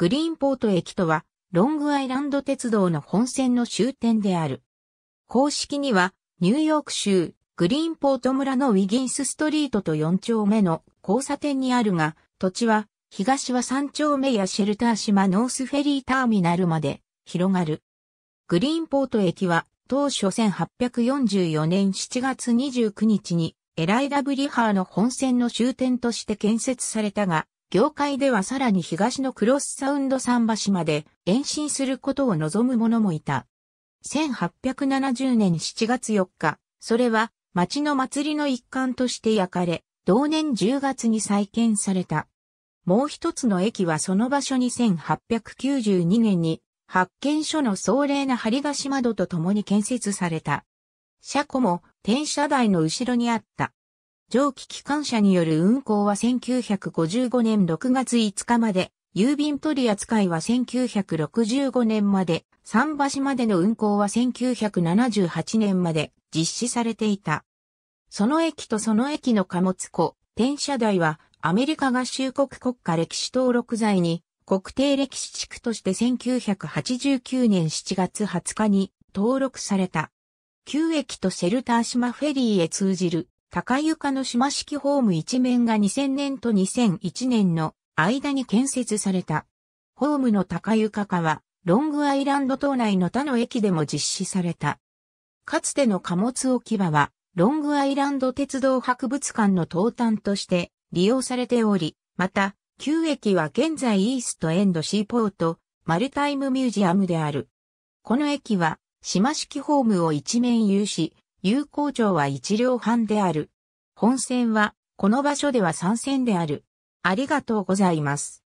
グリーンポート駅とは、ロングアイランド鉄道の本線の終点である。公式には、ニューヨーク州、グリーンポート村のウィギンスストリートと4丁目の交差点にあるが、土地は、東は3丁目やシェルター島ノースフェリーターミナルまで広がる。グリーンポート駅は、当初1844年7月29日に、エライラ・ブリハーの本線の終点として建設されたが、業界ではさらに東のクロスサウンド桟橋まで延伸することを望む者もいた。1870年7月4日、それは町の祭りの一環として焼かれ、同年10月に再建された。もう一つの駅はその場所に1892年に発見所の壮麗な張り菓子窓と共に建設された。車庫も転車台の後ろにあった。蒸気機関車による運行は1955年6月5日まで、郵便取扱いは1965年まで、桟橋までの運行は1978年まで実施されていた。その駅とその駅の貨物庫、転車台はアメリカ合衆国国家歴史登録財に国定歴史地区として1989年7月20日に登録された。旧駅とシェルター島フェリーへ通じる高床の島式ホーム一面が2000年と2001年の間に建設された。ホームの高床化は、ロングアイランド島内の他の駅でも実施された。かつての貨物置き場は、ロングアイランド鉄道博物館の東端として利用されており、また、旧駅は現在イーストエンドシーポート、マルタイムミュージアムである。この駅は、島式ホームを一面有し、有効町は一両半である。本線は、この場所では参戦である。ありがとうございます。